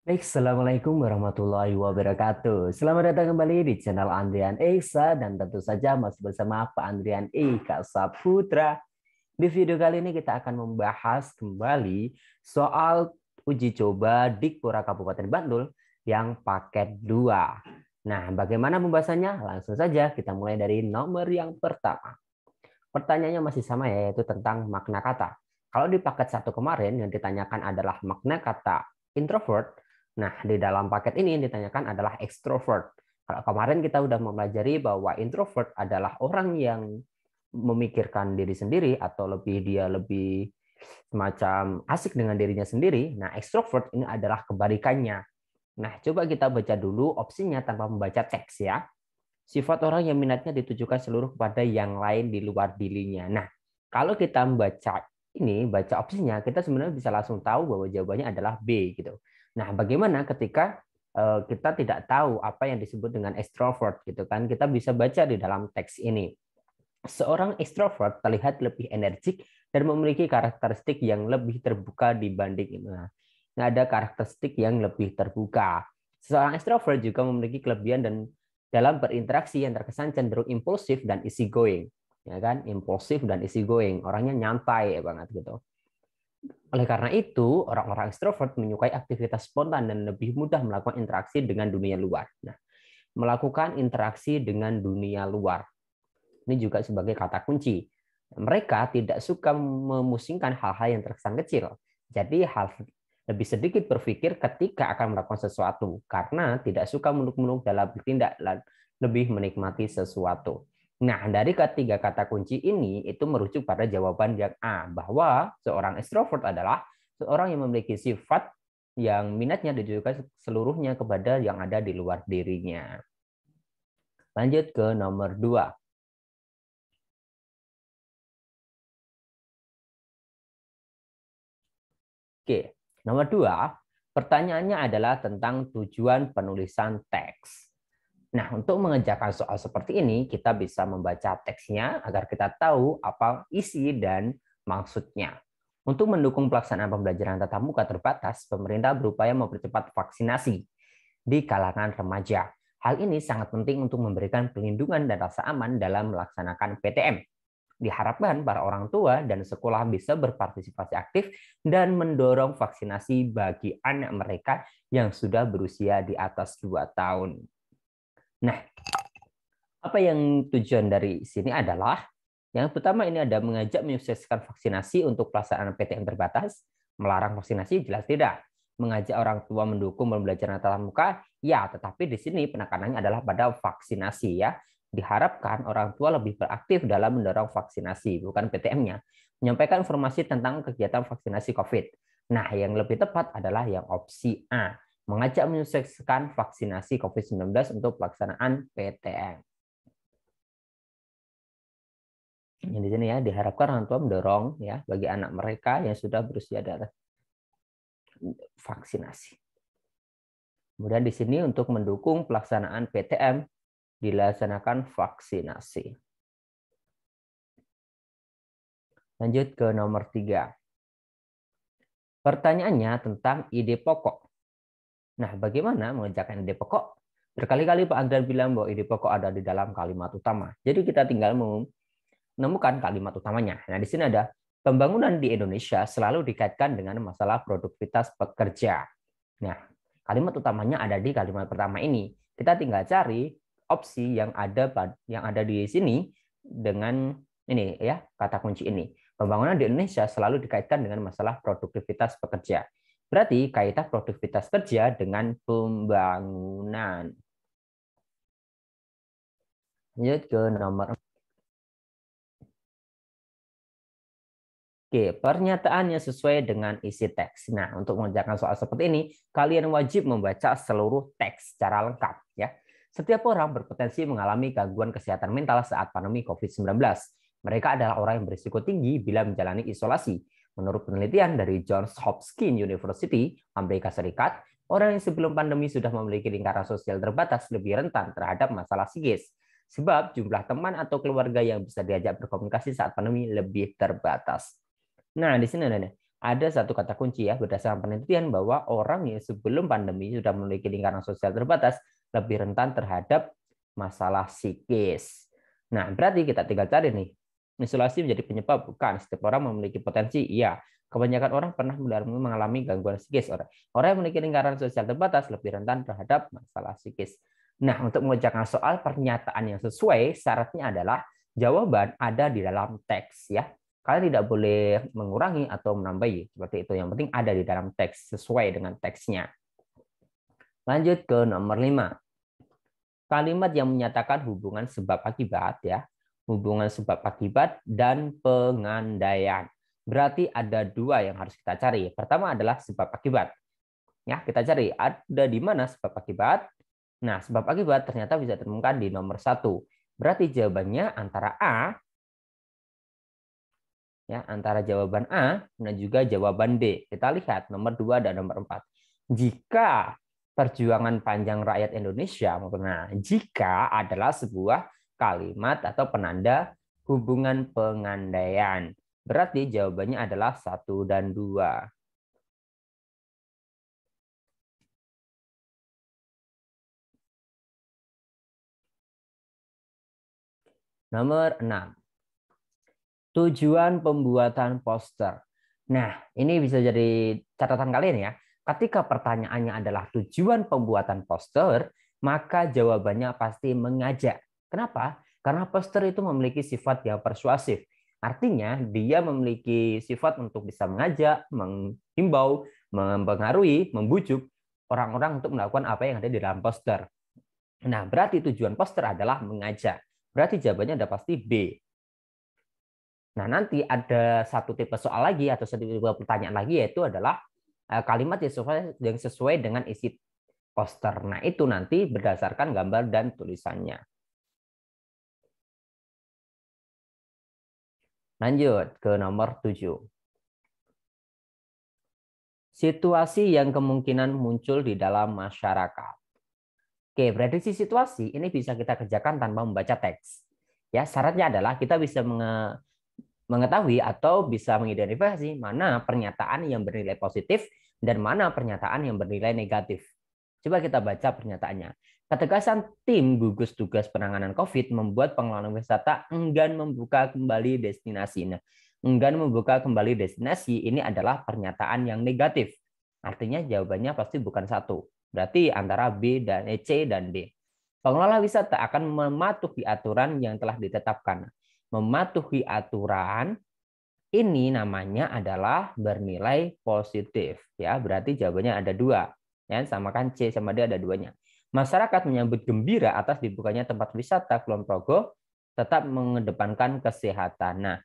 Baik, Assalamualaikum warahmatullahi wabarakatuh. Selamat datang kembali di channel Andrian Eksa dan tentu saja masih bersama Pak Andrian Eka Saputra. Di video kali ini kita akan membahas kembali soal uji coba di Dikpora Kabupaten Bandung yang paket 2. Nah, bagaimana pembahasannya? Langsung saja kita mulai dari nomor yang pertama. Pertanyaannya masih sama ya, yaitu tentang makna kata. Kalau di paket satu kemarin yang ditanyakan adalah makna kata introvert, Nah, di dalam paket ini yang ditanyakan adalah extrovert. Kalau kemarin kita sudah mempelajari bahwa introvert adalah orang yang memikirkan diri sendiri atau lebih dia lebih semacam asik dengan dirinya sendiri. Nah, extrovert ini adalah kebalikannya. Nah, coba kita baca dulu opsinya tanpa membaca teks ya. Sifat orang yang minatnya ditujukan seluruh kepada yang lain di luar dirinya. Nah, kalau kita membaca ini, baca opsinya, kita sebenarnya bisa langsung tahu bahwa jawabannya adalah B gitu. Nah, bagaimana ketika eh, kita tidak tahu apa yang disebut dengan extrovert gitu kan? Kita bisa baca di dalam teks ini. Seorang extrovert terlihat lebih energik dan memiliki karakteristik yang lebih terbuka dibanding nah, ada karakteristik yang lebih terbuka. Seorang extrovert juga memiliki kelebihan dan dalam berinteraksi yang terkesan cenderung impulsif dan easy going, ya kan? Impulsif dan easy going, orangnya nyantai banget gitu. Oleh karena itu, orang-orang ekstrovert menyukai aktivitas spontan dan lebih mudah melakukan interaksi dengan dunia luar. Nah, melakukan interaksi dengan dunia luar. Ini juga sebagai kata kunci. Mereka tidak suka memusingkan hal-hal yang terkesan kecil. Jadi hal lebih sedikit berpikir ketika akan melakukan sesuatu karena tidak suka menunggu muluk dalam bertindak lebih menikmati sesuatu. Nah, dari ketiga kata kunci ini itu merujuk pada jawaban yang A bahwa seorang extrovert adalah seorang yang memiliki sifat yang minatnya ditujukan seluruhnya kepada yang ada di luar dirinya. Lanjut ke nomor dua. Oke, nomor dua, pertanyaannya adalah tentang tujuan penulisan teks. Nah, untuk mengejarkan soal seperti ini, kita bisa membaca teksnya agar kita tahu apa isi dan maksudnya. Untuk mendukung pelaksanaan pembelajaran tatap muka terbatas, pemerintah berupaya mempercepat vaksinasi di kalangan remaja. Hal ini sangat penting untuk memberikan perlindungan dan rasa aman dalam melaksanakan PTM. Diharapkan para orang tua dan sekolah bisa berpartisipasi aktif dan mendorong vaksinasi bagi anak mereka yang sudah berusia di atas 2 tahun. Nah, apa yang tujuan dari sini adalah yang pertama ini ada mengajak menyukseskan vaksinasi untuk pelaksanaan PTM terbatas, melarang vaksinasi jelas tidak, mengajak orang tua mendukung pembelajaran tatap muka, ya, tetapi di sini penekanannya adalah pada vaksinasi ya. Diharapkan orang tua lebih beraktif dalam mendorong vaksinasi, bukan PTM-nya. Menyampaikan informasi tentang kegiatan vaksinasi COVID. Nah, yang lebih tepat adalah yang opsi A mengajak menyukseskan vaksinasi COVID-19 untuk pelaksanaan PTM. Yang di sini ya diharapkan orang tua mendorong ya bagi anak mereka yang sudah berusia di vaksinasi. Kemudian di sini untuk mendukung pelaksanaan PTM dilaksanakan vaksinasi. Lanjut ke nomor tiga. Pertanyaannya tentang ide pokok. Nah, bagaimana mengerjakan ide pokok? Berkali-kali Pak Andrian bilang bahwa ide pokok ada di dalam kalimat utama. Jadi kita tinggal menemukan kalimat utamanya. Nah, di sini ada pembangunan di Indonesia selalu dikaitkan dengan masalah produktivitas pekerja. Nah, kalimat utamanya ada di kalimat pertama ini. Kita tinggal cari opsi yang ada yang ada di sini dengan ini ya, kata kunci ini. Pembangunan di Indonesia selalu dikaitkan dengan masalah produktivitas pekerja. Berarti kaitan produktivitas kerja dengan pembangunan. Lanjut ke nomor Oke, pernyataannya sesuai dengan isi teks. Nah, untuk mengerjakan soal seperti ini, kalian wajib membaca seluruh teks secara lengkap. ya. Setiap orang berpotensi mengalami gangguan kesehatan mental saat pandemi COVID-19. Mereka adalah orang yang berisiko tinggi bila menjalani isolasi Menurut penelitian dari Johns Hopkins University, Amerika Serikat, orang yang sebelum pandemi sudah memiliki lingkaran sosial terbatas lebih rentan terhadap masalah psikis. Sebab jumlah teman atau keluarga yang bisa diajak berkomunikasi saat pandemi lebih terbatas. Nah, di sini ada, ada satu kata kunci ya berdasarkan penelitian bahwa orang yang sebelum pandemi sudah memiliki lingkaran sosial terbatas lebih rentan terhadap masalah psikis. Nah, berarti kita tinggal cari nih Isolasi menjadi penyebab bukan. Setiap orang memiliki potensi, iya. Kebanyakan orang pernah mengalami gangguan psikis. Orang, orang yang memiliki lingkaran sosial terbatas lebih rentan terhadap masalah psikis. Nah, untuk mengerjakan soal pernyataan yang sesuai, syaratnya adalah jawaban ada di dalam teks ya. Kalian tidak boleh mengurangi atau menambahi seperti itu. Yang penting ada di dalam teks sesuai dengan teksnya. Lanjut ke nomor 5. Kalimat yang menyatakan hubungan sebab akibat ya hubungan sebab akibat dan pengandaian. Berarti ada dua yang harus kita cari. Pertama adalah sebab akibat. Ya, kita cari ada di mana sebab akibat. Nah, sebab akibat ternyata bisa ditemukan di nomor satu. Berarti jawabannya antara A ya antara jawaban A dan juga jawaban D. Kita lihat nomor dua dan nomor empat. Jika perjuangan panjang rakyat Indonesia, nah jika adalah sebuah kalimat atau penanda hubungan pengandaian. Berarti jawabannya adalah satu dan dua. Nomor 6. Tujuan pembuatan poster. Nah, ini bisa jadi catatan kalian ya. Ketika pertanyaannya adalah tujuan pembuatan poster, maka jawabannya pasti mengajak. Kenapa? Karena poster itu memiliki sifat yang persuasif. Artinya, dia memiliki sifat untuk bisa mengajak, menghimbau, mempengaruhi, membujuk orang-orang untuk melakukan apa yang ada di dalam poster. Nah, berarti tujuan poster adalah mengajak. Berarti jawabannya ada pasti B. Nah, nanti ada satu tipe soal lagi atau satu tipe pertanyaan lagi yaitu adalah eh, kalimat yang sesuai, yang sesuai dengan isi poster. Nah, itu nanti berdasarkan gambar dan tulisannya. Lanjut ke nomor 7. Situasi yang kemungkinan muncul di dalam masyarakat. Oke, prediksi situasi ini bisa kita kerjakan tanpa membaca teks. Ya, syaratnya adalah kita bisa menge mengetahui atau bisa mengidentifikasi mana pernyataan yang bernilai positif dan mana pernyataan yang bernilai negatif. Coba kita baca pernyataannya. Ketegasan tim gugus tugas penanganan COVID membuat pengelola wisata enggan membuka kembali destinasi. Nah, enggan membuka kembali destinasi ini adalah pernyataan yang negatif. Artinya jawabannya pasti bukan satu. Berarti antara B dan e, C dan D. Pengelola wisata akan mematuhi aturan yang telah ditetapkan. Mematuhi aturan ini namanya adalah bernilai positif ya. Berarti jawabannya ada dua. Ya, samakan C sama D ada duanya Masyarakat menyambut gembira atas dibukanya tempat wisata Kulon Progo, tetap mengedepankan kesehatan. Nah,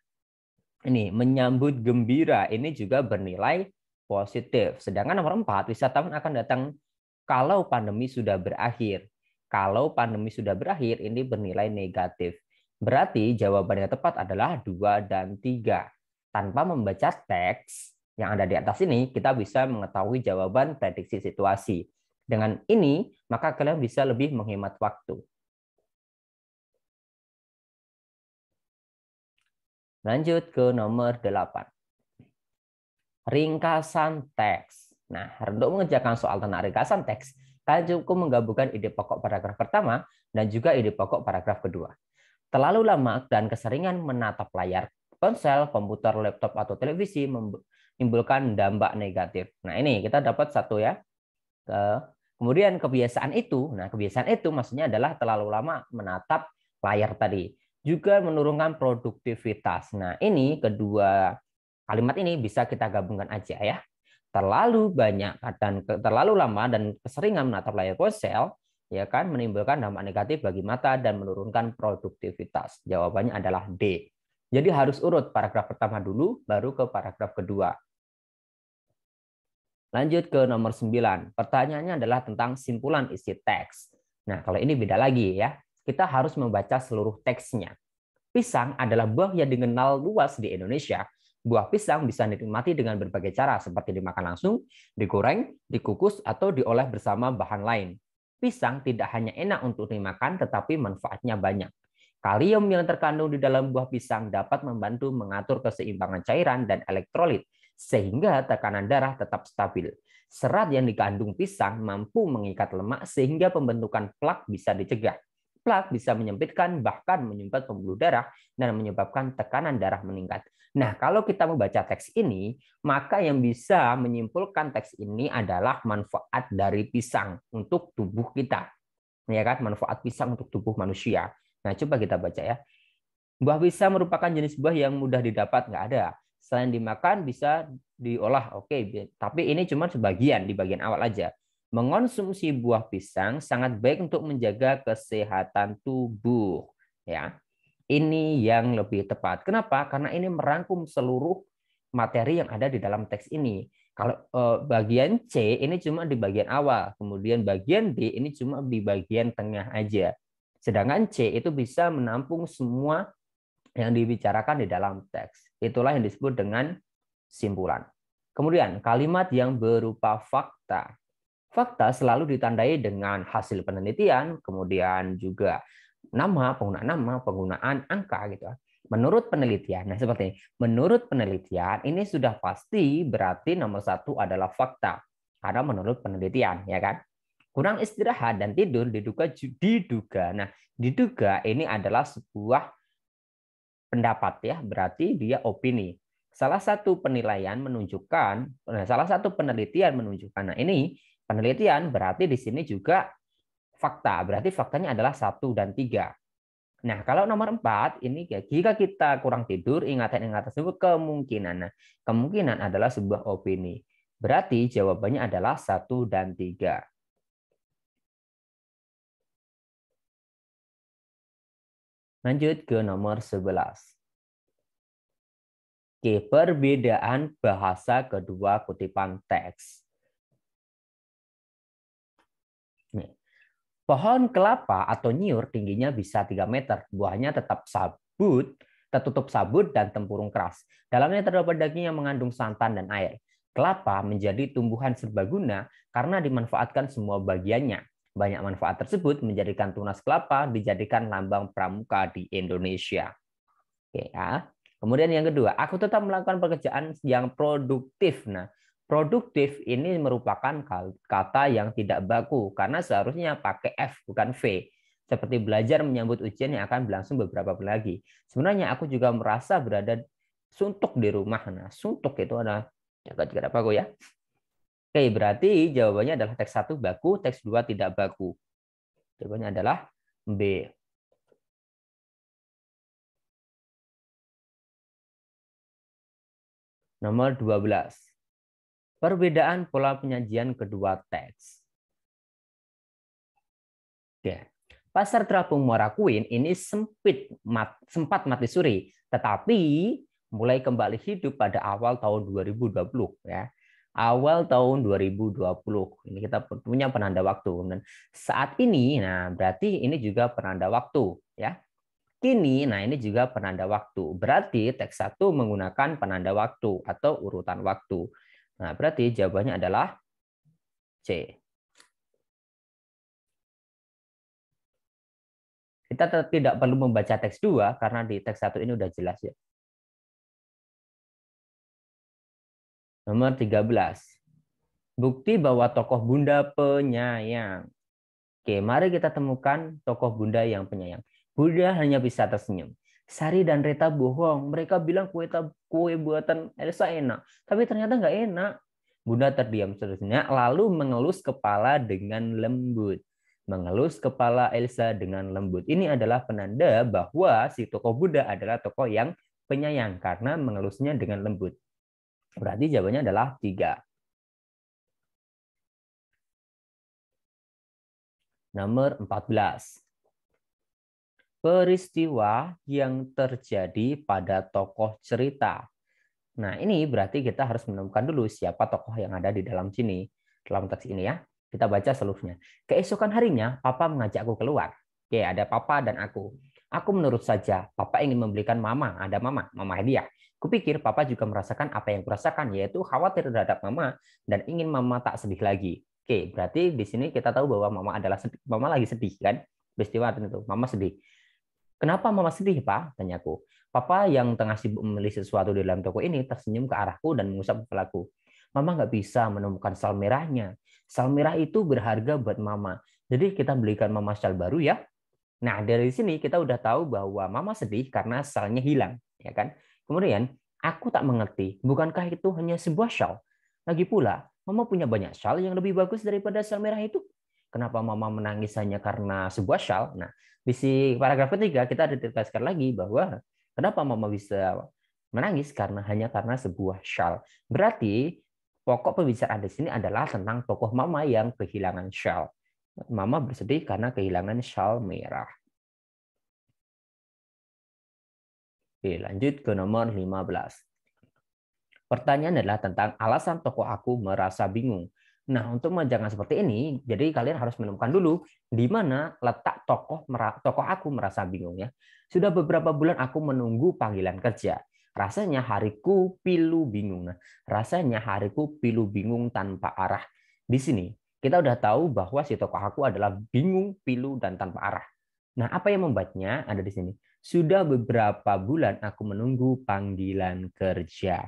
ini menyambut gembira ini juga bernilai positif. Sedangkan nomor empat, wisatawan akan datang kalau pandemi sudah berakhir. Kalau pandemi sudah berakhir, ini bernilai negatif. Berarti jawaban yang tepat adalah dua dan tiga. Tanpa membaca teks yang ada di atas ini, kita bisa mengetahui jawaban prediksi situasi. Dengan ini, maka kalian bisa lebih menghemat waktu. Lanjut ke nomor 8. Ringkasan teks. Nah, untuk mengerjakan soal tentang ringkasan teks, kalian cukup menggabungkan ide pokok paragraf pertama dan juga ide pokok paragraf kedua. Terlalu lama dan keseringan menatap layar ponsel, komputer, laptop, atau televisi menimbulkan dampak negatif. Nah, ini kita dapat satu ya. Kemudian kebiasaan itu, nah kebiasaan itu maksudnya adalah terlalu lama menatap layar tadi. Juga menurunkan produktivitas. Nah ini kedua kalimat ini bisa kita gabungkan aja ya. Terlalu banyak dan terlalu lama dan keseringan menatap layar ponsel ya kan menimbulkan dampak negatif bagi mata dan menurunkan produktivitas. Jawabannya adalah D. Jadi harus urut paragraf pertama dulu baru ke paragraf kedua. Lanjut ke nomor 9. Pertanyaannya adalah tentang simpulan isi teks. Nah, kalau ini beda lagi ya. Kita harus membaca seluruh teksnya. Pisang adalah buah yang dikenal luas di Indonesia. Buah pisang bisa dinikmati dengan berbagai cara, seperti dimakan langsung, digoreng, dikukus, atau diolah bersama bahan lain. Pisang tidak hanya enak untuk dimakan, tetapi manfaatnya banyak. Kalium yang terkandung di dalam buah pisang dapat membantu mengatur keseimbangan cairan dan elektrolit, sehingga tekanan darah tetap stabil. Serat yang dikandung pisang mampu mengikat lemak sehingga pembentukan plak bisa dicegah. Plak bisa menyempitkan bahkan menyumbat pembuluh darah dan menyebabkan tekanan darah meningkat. Nah, kalau kita membaca teks ini, maka yang bisa menyimpulkan teks ini adalah manfaat dari pisang untuk tubuh kita. Ya kan, manfaat pisang untuk tubuh manusia. Nah, coba kita baca ya. Buah pisang merupakan jenis buah yang mudah didapat, nggak ada selain dimakan bisa diolah oke tapi ini cuma sebagian di bagian awal aja mengonsumsi buah pisang sangat baik untuk menjaga kesehatan tubuh ya ini yang lebih tepat kenapa karena ini merangkum seluruh materi yang ada di dalam teks ini kalau eh, bagian C ini cuma di bagian awal kemudian bagian D ini cuma di bagian tengah aja sedangkan C itu bisa menampung semua yang dibicarakan di dalam teks. Itulah yang disebut dengan simpulan. Kemudian kalimat yang berupa fakta. Fakta selalu ditandai dengan hasil penelitian, kemudian juga nama, penggunaan nama, penggunaan angka gitu. Menurut penelitian, nah seperti ini. Menurut penelitian ini sudah pasti berarti nomor satu adalah fakta karena menurut penelitian ya kan kurang istirahat dan tidur diduga diduga nah diduga ini adalah sebuah pendapat ya, berarti dia opini. Salah satu penilaian menunjukkan, eh, salah satu penelitian menunjukkan. Nah, ini penelitian berarti di sini juga fakta. Berarti faktanya adalah satu dan tiga. Nah, kalau nomor empat ini jika kita kurang tidur, ingatan-ingatan tersebut kemungkinan. Nah, kemungkinan adalah sebuah opini. Berarti jawabannya adalah satu dan tiga. Lanjut ke nomor 11. Oke, perbedaan bahasa kedua kutipan teks. pohon kelapa atau nyur tingginya bisa 3 meter. Buahnya tetap sabut, tertutup sabut dan tempurung keras. Dalamnya terdapat daging yang mengandung santan dan air. Kelapa menjadi tumbuhan serbaguna karena dimanfaatkan semua bagiannya. Banyak manfaat tersebut menjadikan tunas kelapa dijadikan lambang pramuka di Indonesia. Oke ya. Kemudian yang kedua, aku tetap melakukan pekerjaan yang produktif. Nah, produktif ini merupakan kata yang tidak baku karena seharusnya pakai F bukan V. Seperti belajar menyambut ujian yang akan berlangsung beberapa bulan lagi. Sebenarnya aku juga merasa berada suntuk di rumah. Nah, suntuk itu adalah ya, tidak baku ya. Oke, berarti jawabannya adalah teks 1 baku, teks 2 tidak baku. Jawabannya adalah B. Nomor 12. Perbedaan pola penyajian kedua teks. Oke. Pasar terapung Muara Queen ini sempit mat, sempat mati suri, tetapi mulai kembali hidup pada awal tahun 2020 ya awal tahun 2020. Ini kita punya penanda waktu. Dan saat ini, nah berarti ini juga penanda waktu, ya. Kini, nah ini juga penanda waktu. Berarti teks satu menggunakan penanda waktu atau urutan waktu. Nah, berarti jawabannya adalah C. Kita tidak perlu membaca teks 2 karena di teks satu ini sudah jelas ya. Nomor 13. Bukti bahwa tokoh Bunda penyayang. Oke, mari kita temukan tokoh Bunda yang penyayang. Bunda hanya bisa tersenyum. Sari dan Rita bohong. Mereka bilang kue, kue buatan Elsa enak. Tapi ternyata nggak enak. Bunda terdiam seterusnya, lalu mengelus kepala dengan lembut. Mengelus kepala Elsa dengan lembut. Ini adalah penanda bahwa si tokoh Bunda adalah tokoh yang penyayang karena mengelusnya dengan lembut. Berarti jawabannya adalah 3. Nomor 14. Peristiwa yang terjadi pada tokoh cerita. Nah, ini berarti kita harus menemukan dulu siapa tokoh yang ada di dalam sini, dalam teks ini ya. Kita baca seluruhnya. Keesokan harinya, papa mengajakku keluar. Oke, ada papa dan aku. Aku menurut saja, papa ingin membelikan mama, ada mama, mama hadiah. Kupikir papa juga merasakan apa yang kurasakan, yaitu khawatir terhadap mama dan ingin mama tak sedih lagi. Oke, berarti di sini kita tahu bahwa mama adalah sedih, mama lagi sedih kan? Peristiwa itu, mama sedih. Kenapa mama sedih, Pak? Tanyaku. Papa yang tengah sibuk membeli sesuatu di dalam toko ini tersenyum ke arahku dan mengusap kepalaku. Mama nggak bisa menemukan sal merahnya. Sal merah itu berharga buat mama. Jadi kita belikan mama sal baru ya. Nah, dari sini kita udah tahu bahwa mama sedih karena selnya hilang, ya kan? Kemudian, aku tak mengerti, bukankah itu hanya sebuah shawl? Lagi pula, mama punya banyak shawl yang lebih bagus daripada shawl merah itu. Kenapa mama menangis hanya karena sebuah shawl? Nah, di si paragraf ketiga kita ditegaskan lagi bahwa kenapa mama bisa menangis karena hanya karena sebuah shawl. Berarti pokok pembicaraan di sini adalah tentang tokoh mama yang kehilangan shawl. Mama bersedih karena kehilangan shawl merah. Oke, lanjut ke nomor 15. Pertanyaan adalah tentang alasan toko aku merasa bingung. Nah, untuk menjaga seperti ini, jadi kalian harus menemukan dulu di mana letak tokoh tokoh aku merasa bingung ya. Sudah beberapa bulan aku menunggu panggilan kerja. Rasanya hariku pilu bingung. Nah, rasanya hariku pilu bingung tanpa arah. Di sini kita udah tahu bahwa si tokoh aku adalah bingung, pilu, dan tanpa arah. Nah, apa yang membuatnya ada di sini? Sudah beberapa bulan aku menunggu panggilan kerja.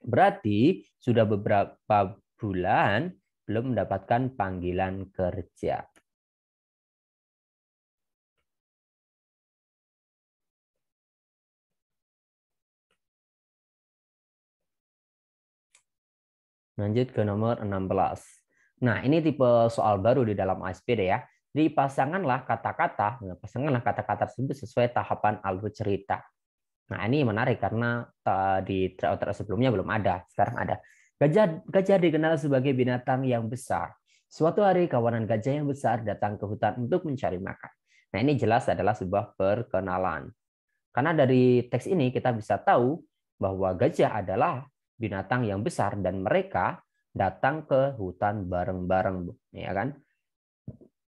Berarti sudah beberapa bulan belum mendapatkan panggilan kerja. Lanjut ke nomor 16. Nah, ini tipe soal baru di dalam ASPD ya. Dipasanganlah kata-kata, nah, pasanganlah kata-kata tersebut sesuai tahapan alur cerita. Nah, ini menarik karena di trailer sebelumnya belum ada, sekarang ada. Gajah gajah dikenal sebagai binatang yang besar. Suatu hari kawanan gajah yang besar datang ke hutan untuk mencari makan. Nah, ini jelas adalah sebuah perkenalan. Karena dari teks ini kita bisa tahu bahwa gajah adalah binatang yang besar dan mereka datang ke hutan bareng-bareng, ya kan?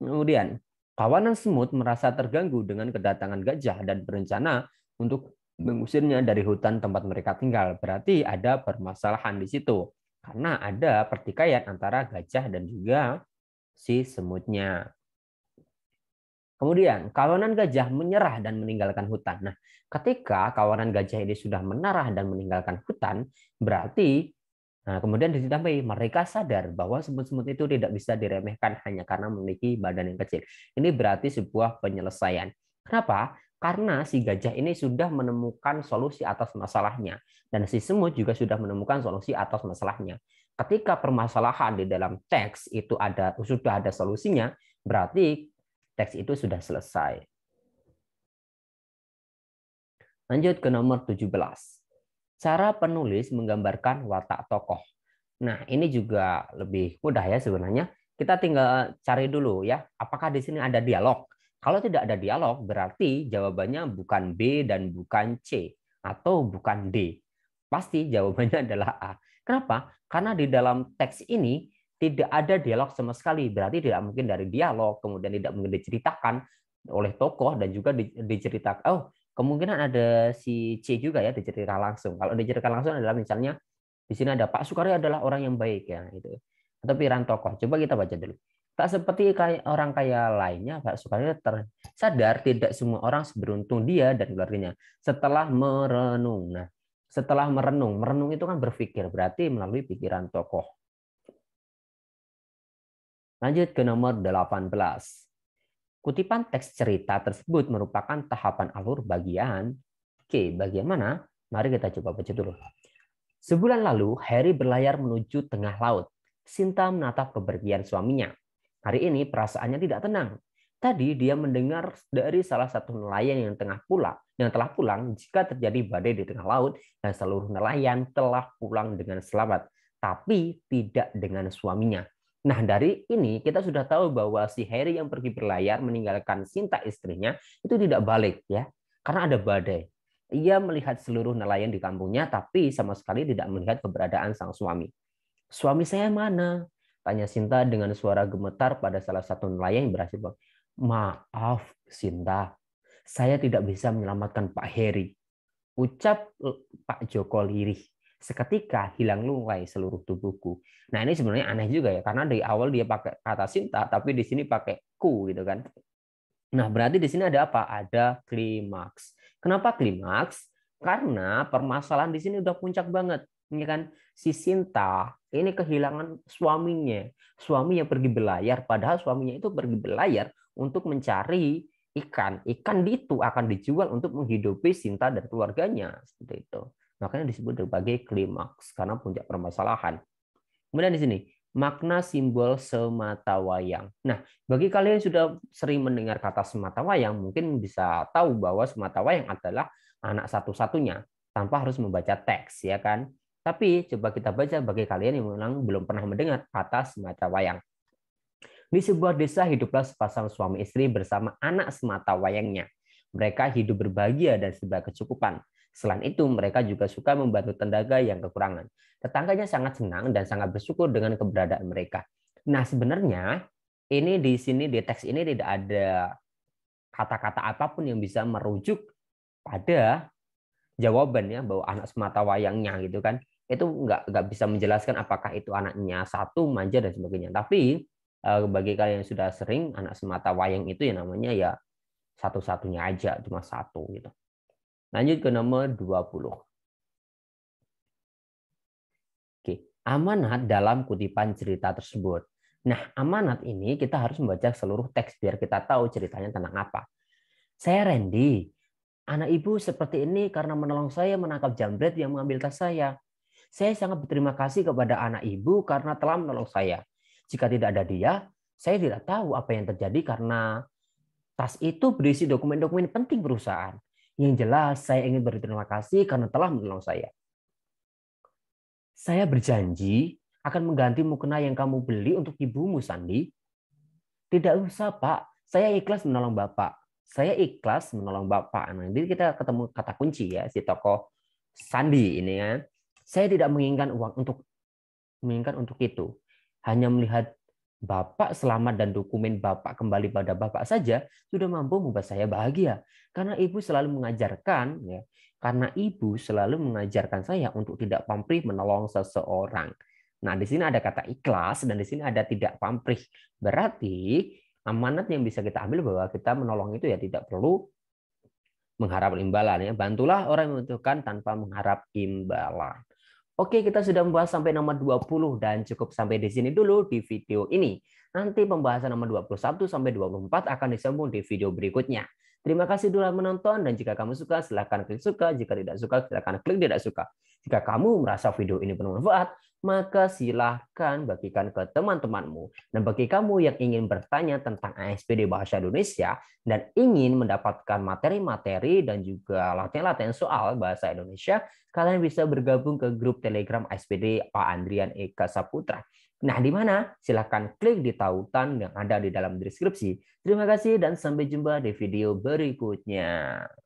Kemudian, kawanan semut merasa terganggu dengan kedatangan gajah dan berencana untuk mengusirnya dari hutan tempat mereka tinggal. Berarti ada permasalahan di situ karena ada pertikaian antara gajah dan juga si semutnya. Kemudian, kawanan gajah menyerah dan meninggalkan hutan. Nah, ketika kawanan gajah ini sudah menarah dan meninggalkan hutan, berarti Nah, kemudian ditambahi mereka sadar bahwa semut-semut itu tidak bisa diremehkan hanya karena memiliki badan yang kecil. Ini berarti sebuah penyelesaian. Kenapa? Karena si gajah ini sudah menemukan solusi atas masalahnya dan si semut juga sudah menemukan solusi atas masalahnya. Ketika permasalahan di dalam teks itu ada sudah ada solusinya, berarti teks itu sudah selesai. Lanjut ke nomor 17 cara penulis menggambarkan watak tokoh. Nah, ini juga lebih mudah ya sebenarnya. Kita tinggal cari dulu ya, apakah di sini ada dialog. Kalau tidak ada dialog, berarti jawabannya bukan B dan bukan C atau bukan D. Pasti jawabannya adalah A. Kenapa? Karena di dalam teks ini tidak ada dialog sama sekali. Berarti tidak mungkin dari dialog, kemudian tidak mungkin diceritakan oleh tokoh dan juga diceritakan. Oh, kemungkinan ada si C juga ya diceritakan langsung. Kalau diceritakan langsung adalah misalnya di sini ada Pak Sukaryo adalah orang yang baik ya itu. Atau pikiran tokoh. Coba kita baca dulu. Tak seperti orang kaya lainnya, Pak Sukaryo tersadar tidak semua orang seberuntung dia dan keluarganya. Setelah merenung. Nah, setelah merenung, merenung itu kan berpikir, berarti melalui pikiran tokoh. Lanjut ke nomor 18. Kutipan teks cerita tersebut merupakan tahapan alur bagian Oke, bagaimana? Mari kita coba baca dulu. Sebulan lalu, Harry berlayar menuju tengah laut. Sinta menatap kepergian suaminya. Hari ini perasaannya tidak tenang. Tadi dia mendengar dari salah satu nelayan yang tengah pulang, yang telah pulang jika terjadi badai di tengah laut dan seluruh nelayan telah pulang dengan selamat, tapi tidak dengan suaminya. Nah, dari ini kita sudah tahu bahwa si Harry yang pergi berlayar meninggalkan Sinta istrinya itu tidak balik ya, karena ada badai. Ia melihat seluruh nelayan di kampungnya tapi sama sekali tidak melihat keberadaan sang suami. Suami saya mana? Tanya Sinta dengan suara gemetar pada salah satu nelayan yang berhasil. Maaf, Sinta. Saya tidak bisa menyelamatkan Pak Harry. Ucap eh, Pak Joko lirih seketika hilang lunglai seluruh tubuhku. Nah ini sebenarnya aneh juga ya, karena dari awal dia pakai kata sinta, tapi di sini pakai ku gitu kan. Nah berarti di sini ada apa? Ada klimaks. Kenapa klimaks? Karena permasalahan di sini udah puncak banget. Ya kan? Si Sinta ini kehilangan suaminya. Suami yang pergi belayar, padahal suaminya itu pergi belayar untuk mencari ikan. Ikan itu akan dijual untuk menghidupi Sinta dan keluarganya. Seperti itu. Makanya disebut sebagai klimaks karena puncak permasalahan. Kemudian di sini makna simbol semata wayang. Nah, bagi kalian yang sudah sering mendengar kata semata wayang, mungkin bisa tahu bahwa semata wayang adalah anak satu-satunya tanpa harus membaca teks, ya kan? Tapi coba kita baca bagi kalian yang memang belum pernah mendengar kata semata wayang. Di sebuah desa hiduplah sepasang suami istri bersama anak semata wayangnya. Mereka hidup berbahagia dan sebagai kecukupan. Selain itu, mereka juga suka membantu tenaga yang kekurangan. Tetangganya sangat senang dan sangat bersyukur dengan keberadaan mereka. Nah, sebenarnya ini di sini di teks ini tidak ada kata-kata apapun yang bisa merujuk pada jawabannya bahwa anak semata wayangnya gitu kan itu nggak nggak bisa menjelaskan apakah itu anaknya satu manja dan sebagainya tapi eh, bagi kalian yang sudah sering anak semata wayang itu yang namanya ya satu-satunya aja cuma satu gitu Lanjut ke nomor 20. Oke, amanat dalam kutipan cerita tersebut. Nah, amanat ini kita harus membaca seluruh teks biar kita tahu ceritanya tentang apa. Saya Randy. Anak ibu seperti ini karena menolong saya menangkap jambret yang mengambil tas saya. Saya sangat berterima kasih kepada anak ibu karena telah menolong saya. Jika tidak ada dia, saya tidak tahu apa yang terjadi karena tas itu berisi dokumen-dokumen penting perusahaan. Yang jelas, saya ingin berterima kasih karena telah menolong saya. Saya berjanji akan mengganti mukena yang kamu beli untuk ibumu, Sandi. Tidak usah, Pak. Saya ikhlas menolong Bapak. Saya ikhlas menolong Bapak. Nah, nanti kita ketemu kata kunci ya, si toko Sandi ini kan. Saya tidak menginginkan uang untuk menginginkan untuk itu. Hanya melihat Bapak selamat dan dokumen Bapak kembali pada Bapak saja sudah mampu membuat saya bahagia. Karena Ibu selalu mengajarkan, ya, karena Ibu selalu mengajarkan saya untuk tidak pamrih menolong seseorang. Nah, di sini ada kata ikhlas dan di sini ada tidak pamrih. Berarti amanat yang bisa kita ambil bahwa kita menolong itu ya tidak perlu mengharap imbalan ya. Bantulah orang yang membutuhkan tanpa mengharap imbalan. Oke, kita sudah membahas sampai nomor 20 dan cukup sampai di sini dulu di video ini. Nanti pembahasan nomor 21 sampai 24 akan disambung di video berikutnya. Terima kasih telah menonton dan jika kamu suka silahkan klik suka, jika tidak suka silahkan klik tidak suka. Jika kamu merasa video ini bermanfaat, maka silahkan bagikan ke teman-temanmu. Dan bagi kamu yang ingin bertanya tentang ASPD Bahasa Indonesia dan ingin mendapatkan materi-materi dan juga latihan-latihan soal Bahasa Indonesia, kalian bisa bergabung ke grup Telegram ASPD Pak Andrian Eka Saputra. Nah, di mana? Silahkan klik di tautan yang ada di dalam deskripsi. Terima kasih dan sampai jumpa di video berikutnya.